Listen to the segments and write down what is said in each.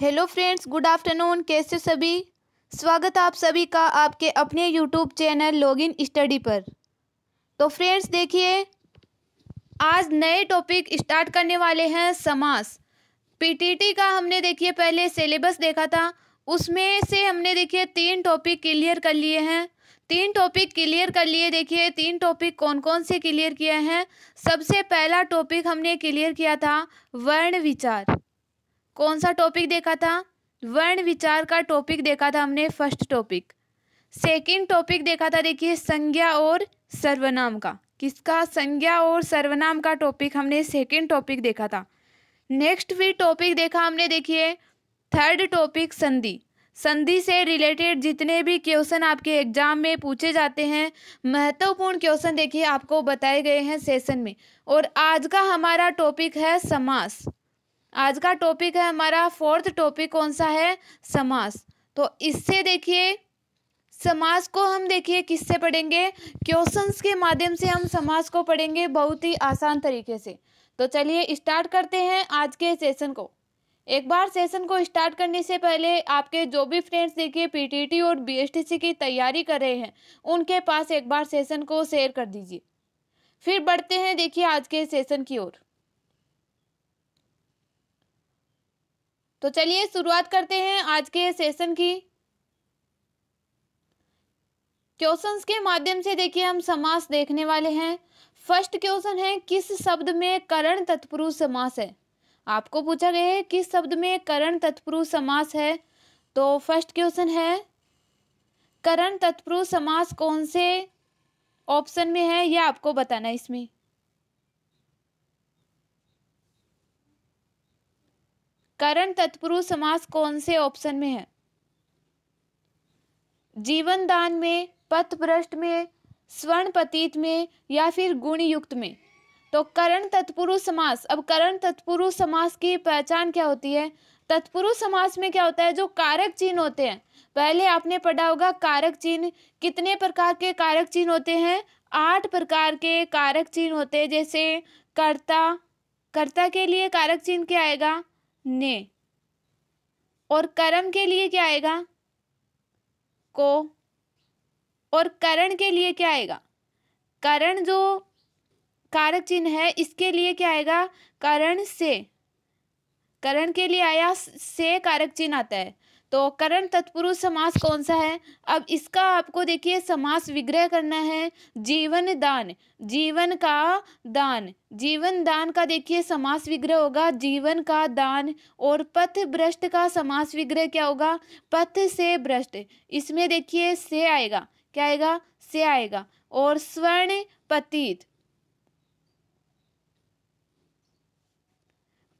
hello friends good afternoon कैसे सभी स्वागत आप सभी का आपके अपने यूट्यूब चैनल लॉगिन स्टडी पर तो फ्रेंड्स देखिए आज नए टॉपिक स्टार्ट करने वाले हैं समास पीटीटी का हमने देखिए पहले सिलेबस देखा था उसमें से हमने देखिए तीन टॉपिक क्लियर कर लिए हैं तीन टॉपिक क्लियर कर लिए देखिए तीन टॉपिक कौन कौन से क्लियर किए हैं सबसे पहला टॉपिक हमने क्लियर किया था वर्ण विचार कौन सा टॉपिक देखा था वर्ण विचार का टॉपिक देखा था हमने फर्स्ट टॉपिक सेकंड टॉपिक देखा था देखिए संज्ञा और सर्वनाम का किसका संज्ञा और सर्वनाम का टॉपिक हमने सेकंड टॉपिक देखा था नेक्स्ट फिर टॉपिक देखा हमने देखिए थर्ड टॉपिक संधि संधि से रिलेटेड जितने भी क्वेश्चन आपके एग्जाम में पूछे जाते हैं महत्वपूर्ण क्वेश्चन देखिए आपको बताए गए हैं सेशन में और आज का हमारा टॉपिक है समास आज का टॉपिक है हमारा फोर्थ टॉपिक कौन सा है समास तो इससे देखिए समास को हम देखिए किससे पढ़ेंगे क्वेश्चंस के माध्यम से हम समास को पढ़ेंगे बहुत ही आसान तरीके से तो चलिए स्टार्ट करते हैं आज के सेशन को एक बार सेशन को स्टार्ट करने से पहले आपके जो भी फ्रेंड्स देखिए पीटीटी और बीएसटीसी की तैयारी कर रहे हैं उनके पास एक बार सेशन को शेयर कर दीजिए फिर बढ़ते हैं देखिए आज के सेशन की ओर तो चलिए शुरुआत करते हैं आज के सेशन की क्वेश्चन के माध्यम से देखिए हम समास देखने वाले हैं फर्स्ट क्वेश्चन है किस शब्द में करण तत्पुरुष समास है आपको पूछा गया है किस शब्द में करण तत्पुरुष समास है तो फर्स्ट क्वेश्चन है करण तत्पुरुष समास कौन से ऑप्शन में है यह आपको बताना इसमें करण तत्पुरुष समास कौन से ऑप्शन में है जीवन दान में पथ भ्रष्ट में स्वर्ण पतीत में या फिर गुण युक्त में तो करण तत्पुरुष समास अब करण तत्पुरुष समास की पहचान क्या होती है तत्पुरुष समास में क्या होता है जो कारक चिन्ह होते हैं पहले आपने पढ़ा होगा कारक चिन्ह कितने प्रकार के कारक चिन्ह होते हैं आठ प्रकार के कारक चिन्ह होते हैं जैसे कर्ता कर्ता के लिए कारक चिन्ह क्या आएगा ने और कर्म के लिए क्या आएगा को और करण के लिए क्या आएगा करण जो कारक चिन्ह है इसके लिए क्या आएगा करण से करण के लिए आया से कारक चिन्ह आता है तो करण तत्पुरुष समास कौन सा है अब इसका आपको देखिए समास विग्रह करना है जीवन दान जीवन का दान जीवन दान का देखिए समास विग्रह होगा जीवन का दान और पथ भ्रष्ट का समास विग्रह क्या होगा पथ से भ्रष्ट इसमें देखिए से आएगा क्या आएगा से आएगा और स्वर्ण पतित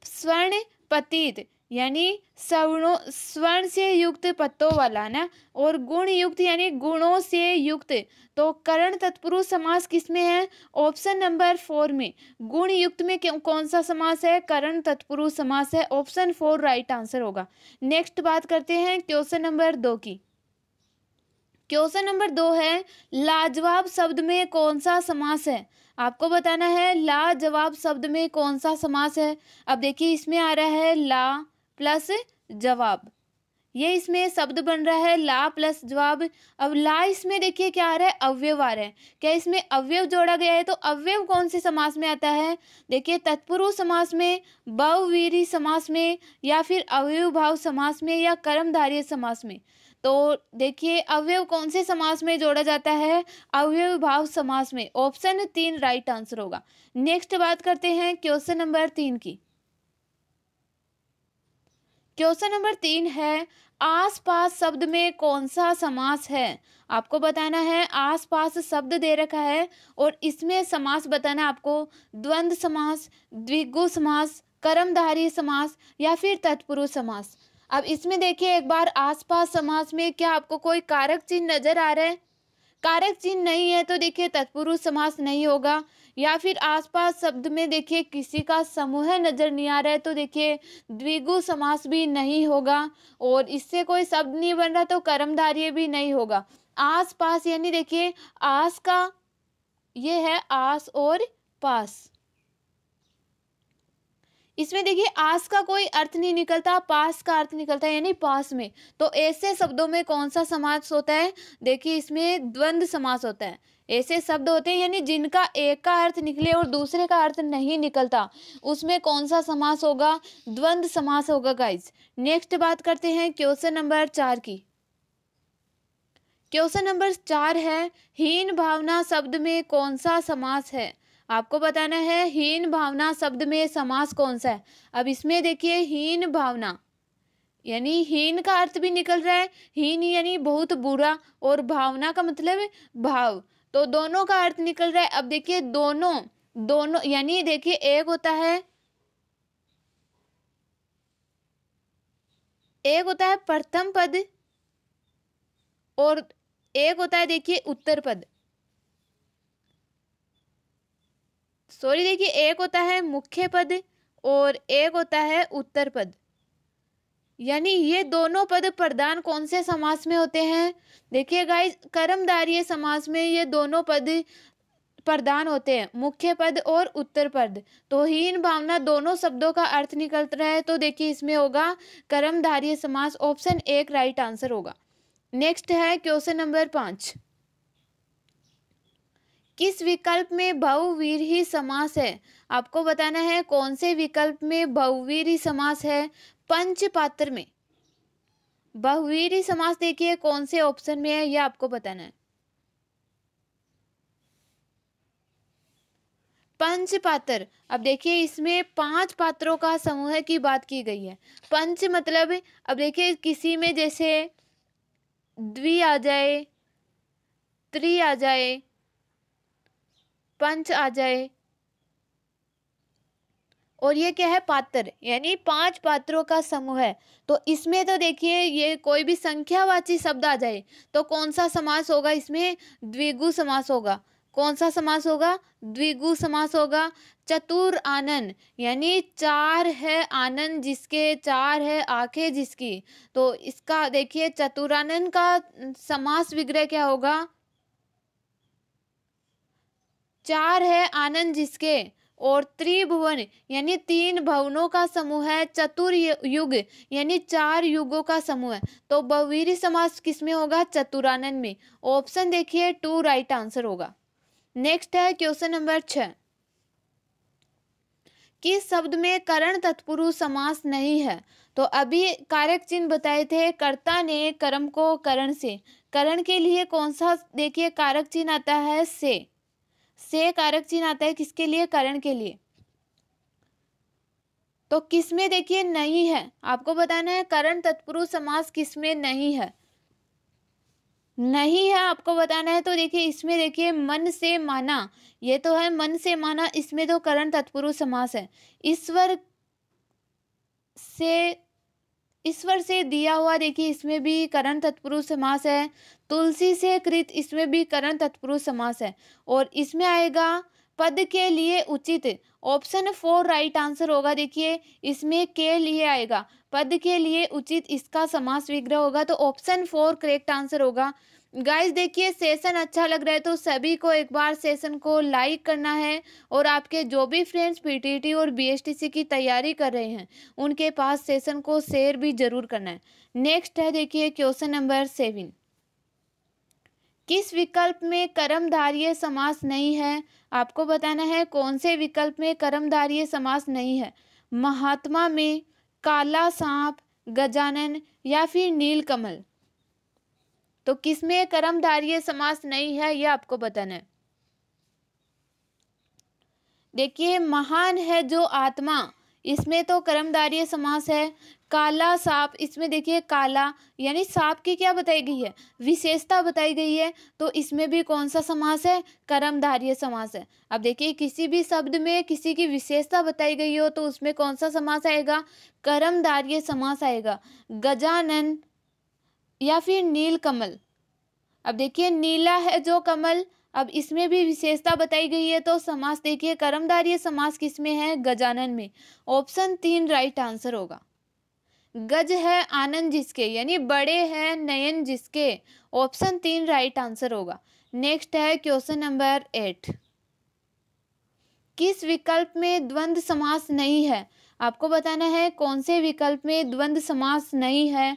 स्वर्ण पतित यानी सवर्णों स्वर्ण से युक्त पत्तों वाला ना और गुण युक्त यानी गुणों से युक्त तो करण तत्पुरुष समास किसमें है ऑप्शन नंबर फोर में गुण युक्त में कौन सा समास है करण तत्पुरुष समास है ऑप्शन फोर राइट आंसर होगा नेक्स्ट बात करते हैं क्वेश्चन नंबर दो की क्वेश्चन नंबर दो है लाजवाब शब्द में कौन सा समास है आपको बताना है लाजवाब शब्द में कौन सा समास है अब देखिए इसमें आ रहा है ला प्लस जवाब ये इसमें शब्द बन रहा है ला प्लस जवाब अब ला इसमें देखिए क्या आ रहा है अवयव आ रहा है क्या इसमें अवयव जोड़ा गया है तो अवयव कौन से समास में आता है देखिए तत्पुरुष समास में बहुवीरी समास में या फिर अवयव भाव समास में या कर्मधारी समास में तो देखिए अवयव कौन से समास में जोड़ा जाता है अवयव भाव समास में ऑप्शन तीन राइट आंसर होगा नेक्स्ट बात करते हैं क्वेश्चन नंबर तीन की क्वेश्चन नंबर तीन है आसपास शब्द में कौन सा समास है आपको बताना है आसपास शब्द दे रखा है और इसमें समास बताना आपको द्वंद्व समास द्विगु समास कर्मधारी समास या फिर तत्पुरुष समास अब इसमें देखिए एक बार आसपास समास में क्या आपको कोई कारक चिन्ह नजर आ रहा है कारक चिन्ह नहीं है तो देखिए तत्पुरुष समास नहीं होगा या फिर आसपास शब्द में देखिए किसी का समूह नज़र नहीं आ रहा है तो देखिए द्विगु समास भी नहीं होगा और इससे कोई शब्द नहीं बन रहा तो कर्मधारिय भी नहीं होगा आसपास यानी देखिए आस का ये है आस और पास इसमें देखिए आस का कोई अर्थ नहीं निकलता पास का अर्थ निकलता है यानी पास में तो ऐसे शब्दों में कौन सा समास होता है देखिए इसमें द्वंद्व समास होता है ऐसे शब्द होते हैं यानी जिनका एक का अर्थ निकले और दूसरे का अर्थ नहीं निकलता उसमें कौन सा समास होगा द्वंद्व समास होगा गाइज नेक्स्ट बात करते हैं क्वेश्चन नंबर चार की क्वेश्चन नंबर चार है हीन भावना शब्द में कौन सा समास है आपको बताना है हीन भावना शब्द में समास कौन सा है अब इसमें देखिए हीन भावना यानी हीन का अर्थ भी निकल रहा है हीन यानी बहुत बुरा और भावना का मतलब भाव तो दोनों का अर्थ निकल रहा है अब देखिए दोनों दोनों यानी देखिए एक होता है एक होता है प्रथम पद और एक होता है देखिए उत्तर पद सॉरी देखिए एक होता है मुख्य पद और एक होता है उत्तर पद यानी ये दोनों पद प्रधान कौन से समास में होते हैं देखिए गाइस कर्मदारीय समास में ये दोनों पद प्रधान होते हैं मुख्य पद और उत्तर पद तो हीन भावना दोनों शब्दों का अर्थ निकलता रहा है तो देखिए इसमें होगा कर्मधारीय समास ऑप्शन एक राइट आंसर होगा नेक्स्ट है क्वेश्चन नंबर पांच किस विकल्प में बहुवीर ही समास है आपको बताना है कौन से विकल्प में बहुवीर ही समास है पंच पात्र में बहुवीरी समास देखिए कौन से ऑप्शन में है यह आपको बताना है पंच पात्र अब देखिए इसमें पांच पात्रों का समूह की बात की गई है पंच मतलब अब देखिए किसी में जैसे द्वि आ जाए त्रि आ जाए पंच आ जाए और ये क्या है पात्र यानी पांच पात्रों का समूह है तो इसमें तो देखिए ये कोई भी संख्यावाची शब्द आ जाए तो कौन सा समास होगा इसमें द्विगु समास होगा कौन सा समास होगा द्विगु समास होगा चतुर आनंद यानी चार है आनंद जिसके चार है आंखें जिसकी तो इसका देखिए चतुरानंद का समास विग्रह क्या होगा चार है आनंद जिसके और त्रिभुवन यानी तीन भवनों का समूह है चतुर युग यानी चार युगों का समूह है तो बवीरी समास में होगा चतुरानंद में ऑप्शन देखिए टू राइट आंसर होगा नेक्स्ट है क्वेश्चन नंबर छ किस शब्द में करण तत्पुरुष समास नहीं है तो अभी कारक चिन्ह बताए थे कर्ता ने कर्म को करण से करण के लिए कौन सा देखिए कारक चिन्ह आता है से से कारक चिन्ह आता है किसके लिए करण के लिए तो किसमें देखिए नहीं है आपको बताना है करण तत्पुरुष समास किसमें नहीं है नहीं है आपको बताना है तो देखिए इसमें देखिए मन से माना ये तो है मन से माना इसमें तो करण तत्पुरुष समास है ईश्वर से ईश्वर से दिया हुआ देखिए इसमें भी करण तत्पुरुष समास है तुलसी से कृत इसमें भी करण तत्पुरुष समास है और इसमें आएगा पद के लिए उचित ऑप्शन फोर राइट आंसर होगा देखिए इसमें के लिए आएगा पद के लिए उचित इसका समास विग्रह होगा तो ऑप्शन फोर करेक्ट आंसर होगा गाइस देखिए सेशन अच्छा लग रहा है तो सभी को एक बार सेशन को लाइक करना है और आपके जो भी फ्रेंड्स पीटीटी और बीएसटीसी की तैयारी कर रहे हैं उनके पास सेशन को शेयर भी जरूर करना है नेक्स्ट है देखिए क्वेश्चन नंबर सेवन किस विकल्प में कर्मधार्य समास नहीं है आपको बताना है कौन से विकल्प में कर्मधार्य समास नहीं है महात्मा में काला सांप गजानन या फिर नीलकमल तो किसमें में कर्मधारीय समास नहीं है यह आपको बताना है देखिए महान है जो आत्मा इसमें तो कर्मधारीय समास है काला सांप इसमें देखिए काला यानी सांप की क्या बताई गई है विशेषता बताई गई है तो इसमें भी कौन सा समास है कर्मधार्य समास है अब देखिए किसी भी शब्द में किसी की विशेषता बताई गई हो तो उसमें कौन सा समास आएगा कर्मधार्य समास आएगा गजानन या फिर नील कमल अब देखिए नीला है जो कमल अब इसमें भी विशेषता बताई गई है तो समास देखिए कर्मधारय समास किस में है गजानन में ऑप्शन तीन राइट आंसर होगा गज है आनंद जिसके यानी बड़े है नयन जिसके ऑप्शन तीन राइट आंसर होगा नेक्स्ट है क्वेश्चन नंबर एट किस विकल्प में द्वंद्व समास नहीं है आपको बताना है कौन से विकल्प में द्वंद समास नहीं है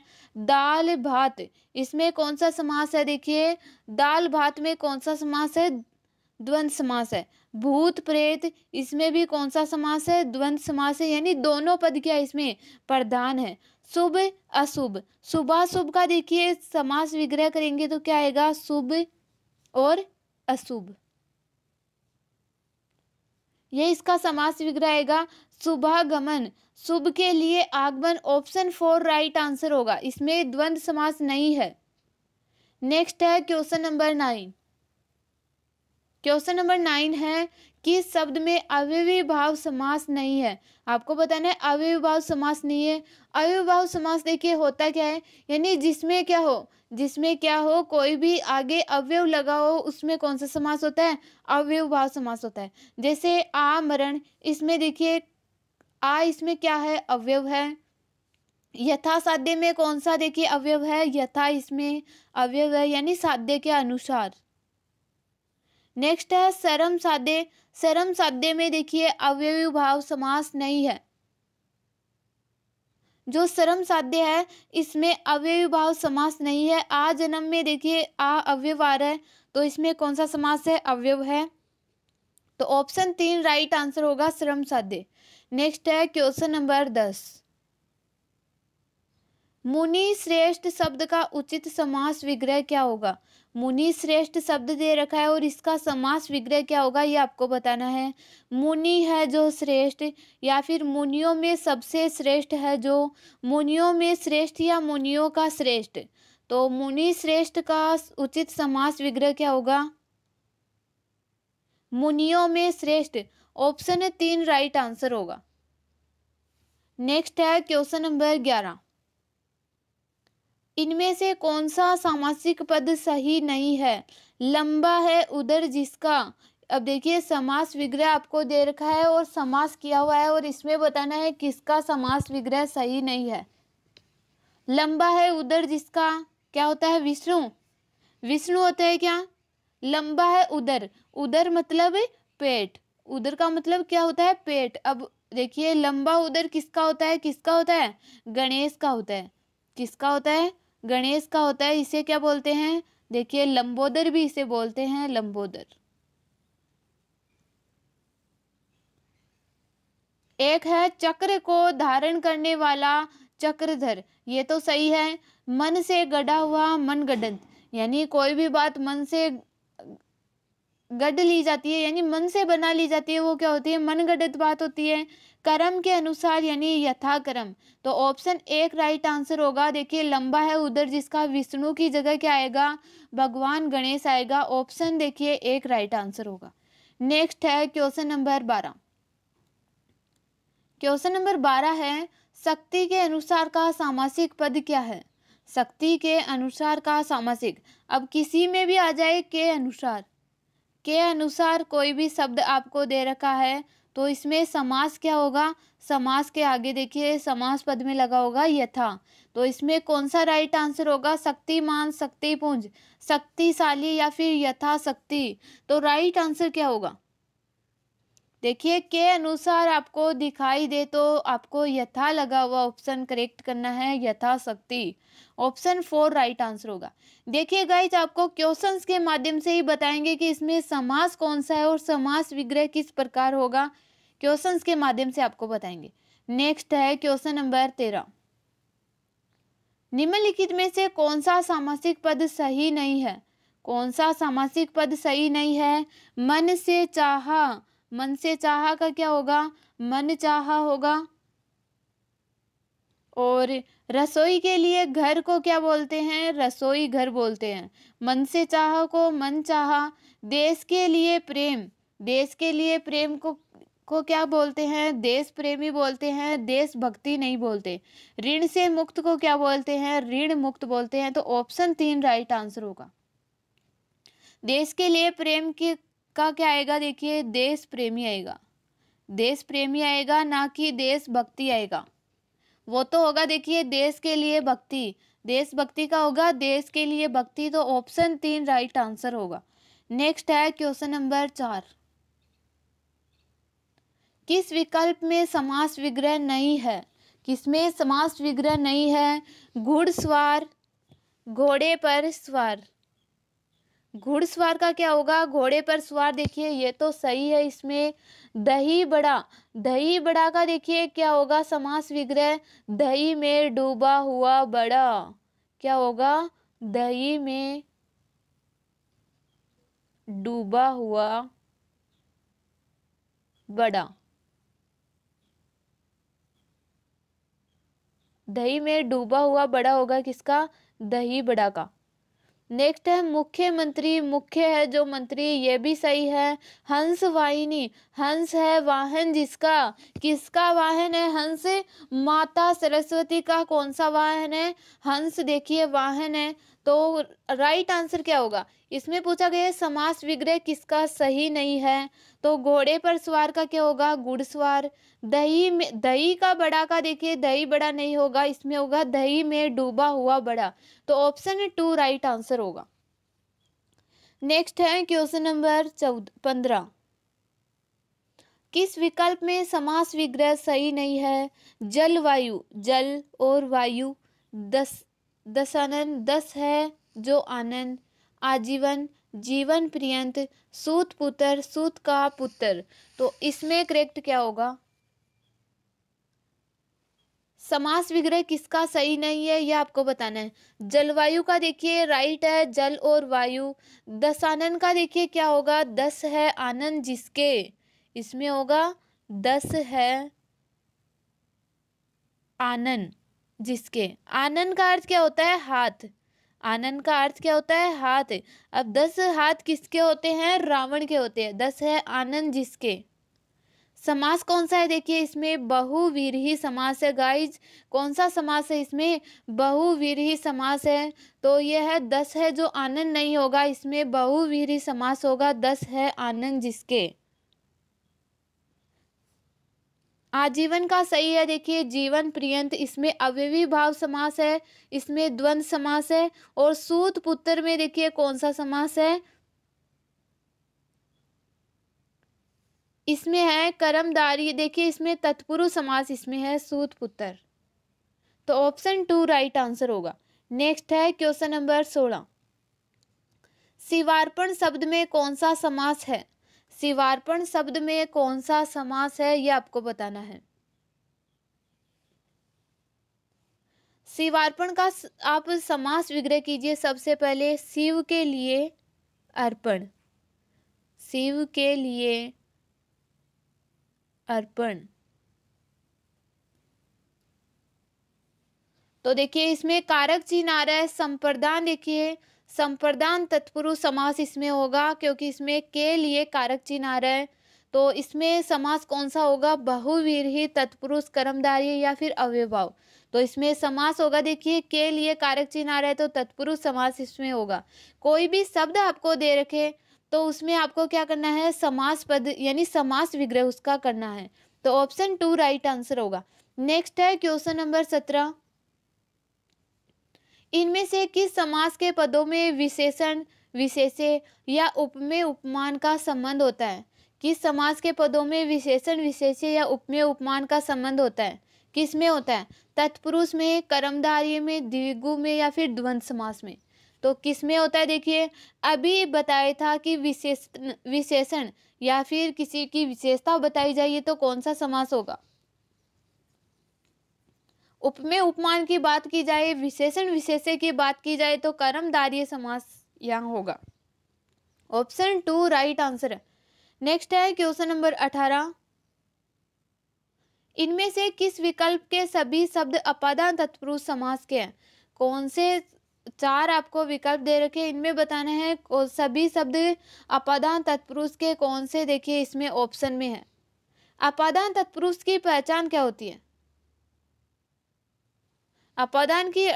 दाल भात इसमें कौन सा समास है देखिए दाल भात में कौन सा समास है द्वंद समास है भूत प्रेत इसमें भी कौन सा समास है द्वंद समास है यानी दोनों पद क्या इसमें प्रधान है शुभ अशुभ सुबह शुभ का देखिए समास विग्रह करेंगे तो क्या आएगा शुभ और अशुभ यह इसका समास विग्रह आएगा सुभागमन शुभ के लिए आगमन ऑप्शन फोर राइट आंसर होगा इसमें द्वंद्व समास नहीं है नेक्स्ट है question number nine question number nine है कि शब्द में भाव समास नहीं है आपको बताना है भाव समास नहीं है भाव समास देखिए होता क्या है यानी जिसमें क्या हो जिसमें क्या हो कोई भी आगे अवयव लगा हो उसमें कौन सा समास होता है भाव समास होता है जैसे आमरण इसमें देखिए आ इसमें क्या है अवयव है यथा साध्य में कौन सा देखिए अवयव है यथा इसमें अवयव है यानी साध्य के अनुसार नेक्स्ट है सरम साध्य सरम साध्य में देखिए अवयवी भाव समास नहीं है जो सरम साध्य है इसमें अवयवी भाव समास नहीं है आ जन्म में देखिए आ अवयव आ रहा है तो इसमें कौन सा समास है अवयव है तो ऑप्शन तीन राइट आंसर होगा श्रम साध्य नेक्स्ट है क्वेश्चन नंबर दस मुनि श्रेष्ठ शब्द का उचित समास विग्रह क्या होगा मुनि श्रेष्ठ शब्द दे रखा है और इसका समास विग्रह क्या होगा ये आपको बताना है मुनि है जो श्रेष्ठ या फिर मुनियों में सबसे श्रेष्ठ है जो मुनियों में श्रेष्ठ या मुनियों का श्रेष्ठ तो मुनि श्रेष्ठ का उचित समास विग्रह क्या होगा मुनियों में श्रेष्ठ ऑप्शन है तीन राइट आंसर होगा नेक्स्ट है क्वेश्चन नंबर ग्यारह इनमें से कौन सा सामासिक पद सही नहीं है लंबा है उधर जिसका अब देखिए समास विग्रह आपको दे रखा है और समास किया हुआ है और इसमें बताना है किसका समास विग्रह सही नहीं है लंबा है उधर जिसका क्या होता है विष्णु विष्णु होता है क्या लंबा है उधर उधर मतलब पेट उधर का मतलब क्या होता है पेट अब देखिए लंबा उधर किसका होता है किसका होता है गणेश का होता है किसका होता है गणेश का होता है इसे क्या बोलते हैं देखिए लंबोदर भी इसे बोलते हैं लंबोदर एक है चक्र को धारण करने वाला चक्रधर ये तो सही है मन से गढ़ा हुआ मन यानी कोई भी बात मन से गढ़ ली जाती है यानी मन से बना ली जाती है वो क्या होती है मनगढ़ बात होती है कर्म के अनुसार यानी यथाक्रम तो ऑप्शन एक राइट आंसर होगा देखिए लंबा है उधर जिसका विष्णु की जगह क्या आएगा भगवान गणेश आएगा ऑप्शन देखिए एक राइट आंसर होगा नेक्स्ट है क्वेश्चन नंबर बारह क्वेश्चन नंबर बारह है शक्ति के अनुसार का सामासिक पद क्या है शक्ति के अनुसार का सामासिक अब किसी में भी आ जाए के अनुसार के अनुसार कोई भी शब्द आपको दे रखा है तो इसमें समास क्या होगा समास के आगे देखिए समास पद में लगा होगा यथा तो इसमें कौन सा राइट आंसर होगा शक्तिमान शक्तिपुंज शक्तिशाली या फिर यथाशक्ति तो राइट आंसर क्या होगा देखिए के अनुसार आपको दिखाई दे तो आपको यथा लगा हुआ ऑप्शन करेक्ट करना है यथाशक्ति ऑप्शन फोर राइट आंसर होगा देखिए गाइज आपको क्वेश्चंस के माध्यम से ही बताएंगे कि इसमें समास कौन सा है और समास विग्रह किस प्रकार होगा क्वेश्चंस के माध्यम से आपको बताएंगे नेक्स्ट है क्वेश्चन नंबर तेरह निम्नलिखित में से कौन सा सामासिक पद सही नहीं है कौन सा सामासिक पद सही नहीं है मन से चाहा मन से चाहा का क्या होगा मन चाहा होगा और रसोई के लिए घर को क्या बोलते हैं रसोई घर बोलते हैं मन से चाह को मन चाहा देश के लिए प्रेम देश के लिए प्रेम को को क्या बोलते हैं देश प्रेमी बोलते हैं देश भक्ति नहीं बोलते ऋण से मुक्त को क्या बोलते हैं ऋण मुक्त बोलते हैं तो ऑप्शन तीन राइट आंसर होगा देश के लिए प्रेम की का क्या आएगा देखिए देश प्रेमी आएगा देश प्रेमी आएगा ना कि देश भक्ति आएगा वो तो होगा देखिए देश के लिए भक्ति देश भक्ति का होगा देश के लिए भक्ति तो ऑप्शन तीन राइट आंसर होगा नेक्स्ट है क्वेश्चन नंबर चार किस विकल्प में समास विग्रह नहीं है किसमें समास विग्रह नहीं है घुड़स्वार घोड़े पर स्वार घुड़सवार का क्या होगा घोड़े पर सवार देखिए ये तो सही है इसमें दही बड़ा दही बड़ा का देखिए क्या होगा समास विग्रह दही में डूबा हुआ बड़ा क्या होगा दही में डूबा हुआ बड़ा दही में डूबा हुआ बड़ा होगा किसका दही बड़ा का नेक्स्ट है मुख्यमंत्री मुख्य है जो मंत्री ये भी सही है हंस वाहिनी हंस है वाहन जिसका किसका वाहन है हंस माता सरस्वती का कौन सा वाहन है हंस देखिए वाहन है तो राइट आंसर क्या होगा इसमें पूछा गया है समास विग्रह किसका सही नहीं है तो घोड़े पर सवार का क्या होगा घुड़सवार दही में दही का बड़ा का देखिए दही बड़ा नहीं होगा इसमें होगा दही में डूबा हुआ बड़ा तो ऑप्शन टू राइट आंसर होगा नेक्स्ट है क्वेश्चन नंबर चौदह पंद्रह किस विकल्प में समास विग्रह सही नहीं है जलवायु जल और वायु दस दसानन दस है जो आनंद आजीवन जीवन पर्यंत सूत पुत्र सूत का पुत्र तो इसमें करेक्ट क्या होगा समास विग्रह किसका सही नहीं है यह आपको बताना है जलवायु का देखिए राइट है जल और वायु दसानन का देखिए क्या होगा दस है आनंद जिसके इसमें होगा दस है आनंद जिसके आनंद का अर्थ क्या होता है हाथ आनंद का अर्थ क्या होता है हाथ अब दस हाथ किसके होते हैं रावण के होते हैं दस है आनंद जिसके समास कौन सा है देखिए इसमें बहुवीरही समास है गाइज कौन सा समास है इसमें बहुवीरही समास है तो यह है दस है जो आनंद नहीं होगा इसमें बहुवीरही समास होगा दस है आनंद जिसके आजीवन का सही है देखिए जीवन पर्यंत इसमें अव्यवी भाव समास है इसमें द्वंद समास है और सूत पुत्र में देखिए कौन सा समास है इसमें है कर्मदारी देखिए इसमें तत्पुरुष समास इसमें है सूत पुत्र तो ऑप्शन टू राइट आंसर होगा नेक्स्ट है क्वेश्चन नंबर सोलह शिवार्पण शब्द में कौन सा समास है शिवार्पण शब्द में कौन सा समास है यह आपको बताना है शिवार्पण का आप समास विग्रह कीजिए सबसे पहले शिव के लिए अर्पण शिव के लिए अर्पण तो देखिए इसमें कारक चिन्ह आ रहा है संप्रदान देखिए संप्रदान तत्पुरुष समास इसमें होगा क्योंकि इसमें के लिए कारक चिन्ह आ रहा है तो इसमें समास कौन सा होगा ही तत्पुरुष कर्मदारी या फिर अव्यभाव तो इसमें समास होगा देखिए के लिए कारक चिन्ह आ रहा है तो तत्पुरुष समास इसमें होगा कोई भी शब्द आपको दे रखे तो उसमें आपको क्या करना है समास पद यानी समास विग्रह उसका करना है तो ऑप्शन टू राइट आंसर होगा नेक्स्ट है क्वेश्चन नंबर सत्रह इनमें से किस समास के पदों में विशेषण विशेषे या उपमेय उपमान का संबंध होता है किस समास के पदों में विशेषण विशेषे या उपमेय उपमान का संबंध होता है किस में होता है तत्पुरुष में कर्मदारी में द्विगु में या फिर द्वंद समास में तो किस में होता है देखिए अभी बताया था कि विशेष विशेषण या फिर किसी की विशेषता बताई जाइए तो कौन सा समास होगा उपमेय उपमान की बात की जाए विशेषण विशेष की बात की जाए तो कर्मदार्य समास यहाँ होगा ऑप्शन टू राइट आंसर है नेक्स्ट है क्वेश्चन नंबर अठारह इनमें से किस विकल्प के सभी शब्द अपादान तत्पुरुष समास के हैं कौन से चार आपको विकल्प दे रखे हैं इनमें बताना है सभी शब्द अपादान तत्पुरुष के कौन से देखिए इसमें ऑप्शन में है अपादान तत्पुरुष की पहचान क्या होती है अपादान की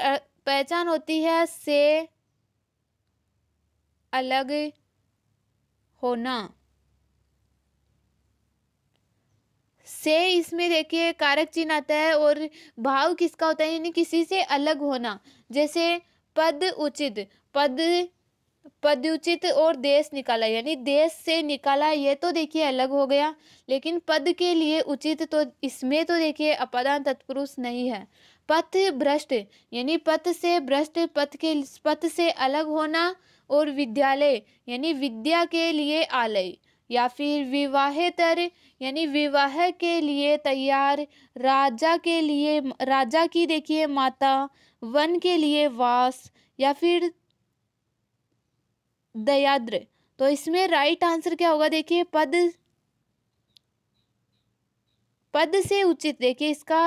पहचान होती है से अलग होना से इसमें देखिए कारक चिन्ह आता है और भाव किसका होता है यानी किसी से अलग होना जैसे पद उचित पद पद उचित और देश निकाला यानी देश से निकाला ये तो देखिए अलग हो गया लेकिन पद के लिए उचित तो इसमें तो देखिए अपदान तत्पुरुष नहीं है पथ भ्रष्ट यानी पथ से भ्रष्ट पथ के पथ से अलग होना और विद्यालय यानी विद्या के लिए आलय या फिर विवाहेतर यानी विवाह के लिए तैयार राजा के लिए राजा की देखिए माता वन के लिए वास या फिर दयाद्र तो इसमें राइट आंसर क्या होगा देखिए पद पद से उचित देखिए इसका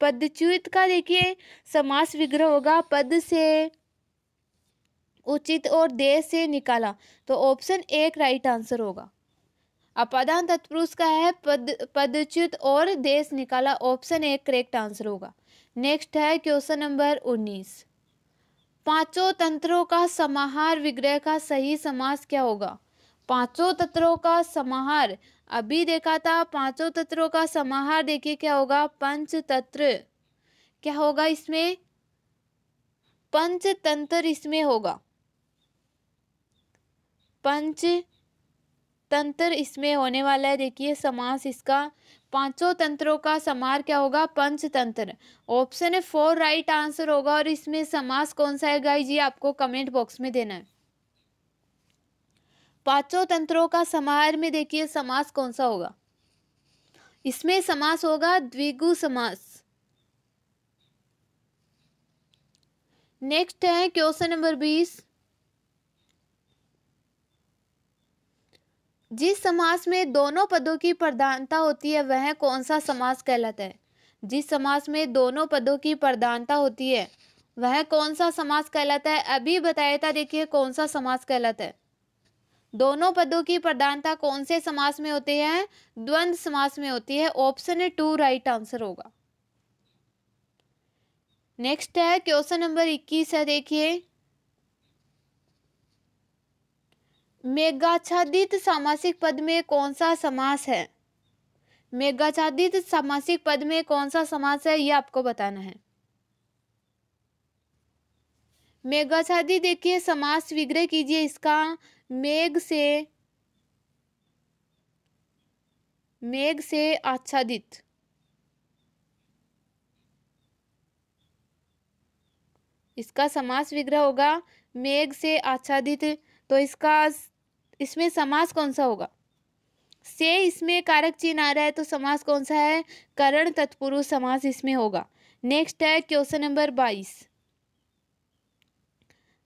पदच्युत का देखिए समास विग्रह होगा पद से उचित और देश से निकाला तो ऑप्शन एक राइट आंसर होगा अपादान तत्पुरुष का है पद पदच्युत और देश निकाला ऑप्शन एक करेक्ट आंसर होगा नेक्स्ट है क्वेश्चन नंबर उन्नीस पांचों तंत्रों का समाहार विग्रह का सही समास क्या होगा पांचों तंत्रों का समाहार अभी देखा था पांचों तत्वों का समाहार देखिए क्या होगा पंच तत्र क्या होगा इसमें पंचतंत्र इसमें होगा पंच तंत्र इसमें होने वाला है देखिए समास इसका पांचों तंत्रों का समार क्या होगा Panchatantra option four right answer होगा और इसमें समास कौन सा है गाई जी आपको कमेंट बॉक्स में देना है पांचों तंत्रों का समाहार में देखिए समास कौन सा होगा इसमें समास होगा द्विगु समास नेक्स्ट है क्वेश्चन नंबर बीस जिस समास में दोनों पदों की प्रधानता होती है वह कौन सा समास कहलाता है जिस समास में दोनों पदों की प्रधानता होती है वह कौन सा समास कहलाता है अभी बताया था देखिए कौन सा समास कहलाता है दोनों पदों की प्रधानता कौन से समास में होती है द्वंद समास में होती है ऑप्शन है टू राइट आंसर होगा नेक्स्ट है क्वेश्चन नंबर इक्कीस है देखिए मेघाचादित सामासिक पद में कौन सा समास है मेघाचादित सामासिक पद में कौन सा समास है ये आपको बताना है मेघाचादी देखिए समास विग्रह कीजिए इसका मेघ से मेघ से आच्छादित इसका समास विग्रह होगा मेघ से आच्छादित तो इसका इसमें समास कौन सा होगा से इसमें कारक चिन्ह आ रहा है तो समास कौन सा है करण तत्पुरुष समास इसमें होगा नेक्स्ट है क्वेश्चन नंबर बाईस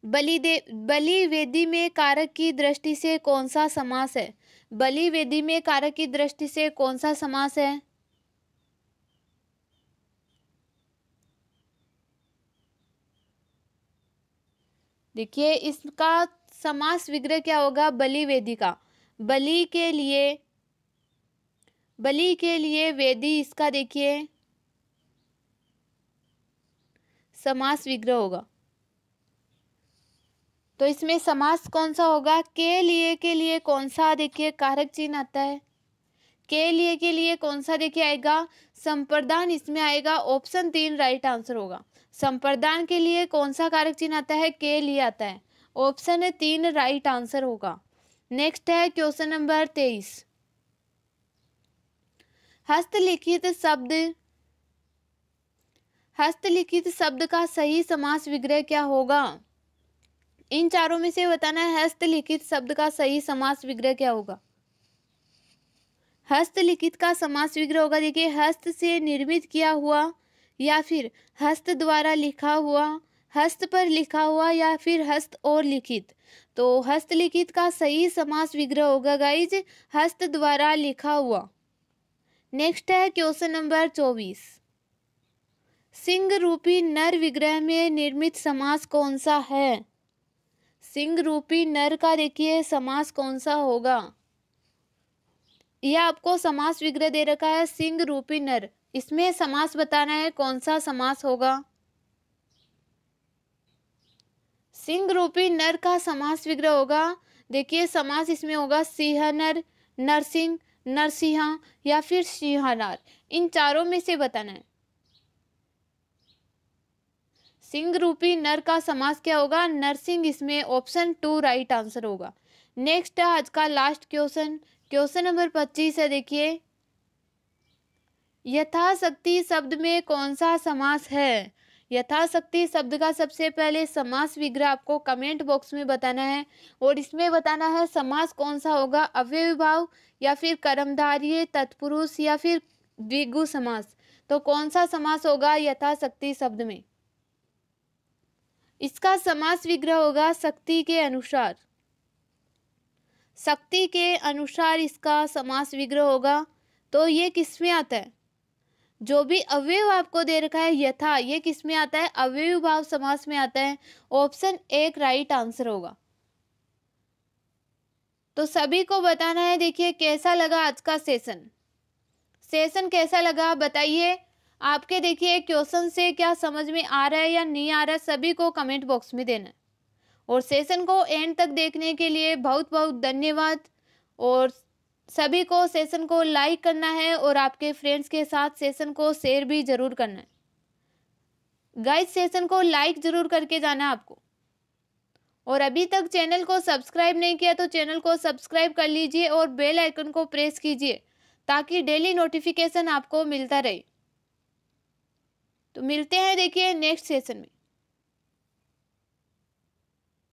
बलिदे बलिवेदी में कारक की दृष्टि से कौन सा समास है बलिवेदी में कारक की दृष्टि से कौन सा समास है देखिए इसका समास विग्रह क्या होगा बलि वेदी का बलि के लिए बलि के लिए वेदी इसका देखिए समास विग्रह होगा तो इसमें समास कौन सा होगा के लिए के लिए कौन सा देखिए कारक चिन्ह आता है के लिए के लिए कौन सा देखिए आएगा संप्रदान इसमें आएगा ऑप्शन तीन राइट आंसर होगा संप्रदान के लिए कौन सा कारक चिन्ह आता है के लिए आता है ऑप्शन तीन राइट आंसर होगा नेक्स्ट है क्वेश्चन नंबर तेईस हस्तलिखित शब्द हस्तलिखित शब्द का सही समास विग्रह क्या होगा इन चारों में से बताना है हस्तलिखित शब्द का सही समास विग्रह क्या होगा हस्तलिखित का समास विग्रह होगा देखिए हस्त से निर्मित किया हुआ या फिर हस्त द्वारा लिखा हुआ हस्त पर लिखा हुआ या फिर हस्त और लिखित तो हस्तलिखित का सही समास विग्रह होगा गाइज हस्त द्वारा लिखा हुआ नेक्स्ट है क्वेश्चन नंबर चौबीस सिंह रूपी नर विग्रह में निर्मित समास कौन सा है सिंह रूपी नर का देखिए समास कौन सा होगा यह आपको समास विग्रह दे रखा है सिंह रूपी नर इसमें समास बताना है कौन सा समास होगा सिंह रूपी नर का समास विग्रह होगा देखिए समास इसमें होगा सिंह नर नरसिंह नरसिंह या फिर सिंहनार इन चारों में से बताना है सिंह रूपी नर का समास क्या होगा नरसिंह इसमें ऑप्शन टू राइट आंसर होगा नेक्स्ट है आज का लास्ट क्वेश्चन क्वेश्चन नंबर पच्चीस है देखिए यथाशक्ति शब्द में कौन सा समास है यथाशक्ति शब्द का सबसे पहले समास विग्रह आपको कमेंट बॉक्स में बताना है और इसमें बताना है समास कौन सा होगा अव्यविभाव या फिर कर्मधार्य तत्पुरुष या फिर द्विगु समास तो कौन सा समास होगा यथाशक्ति शब्द में इसका समास विग्रह होगा शक्ति के अनुसार शक्ति के अनुसार इसका समास विग्रह होगा तो ये किस में आता है जो भी अवयव आपको दे रखा है यथा ये किस में आता है अवयव भाव समास में आता है ऑप्शन एक राइट आंसर होगा तो सभी को बताना है देखिए कैसा लगा आज का सेशन सेशन कैसा लगा बताइए आपके देखिए क्वेश्चन से क्या समझ में आ रहा है या नहीं आ रहा है सभी को कमेंट बॉक्स में देना और सेशन को एंड तक देखने के लिए बहुत बहुत धन्यवाद और सभी को सेशन को लाइक करना है और आपके फ्रेंड्स के साथ सेशन को शेयर भी जरूर करना है गाइस सेशन को लाइक जरूर करके जाना है आपको और अभी तक चैनल को सब्सक्राइब नहीं किया तो चैनल को सब्सक्राइब कर लीजिए और बेल आइकन को प्रेस कीजिए ताकि डेली नोटिफिकेशन आपको मिलता रहे तो मिलते हैं देखिए नेक्स्ट सेशन में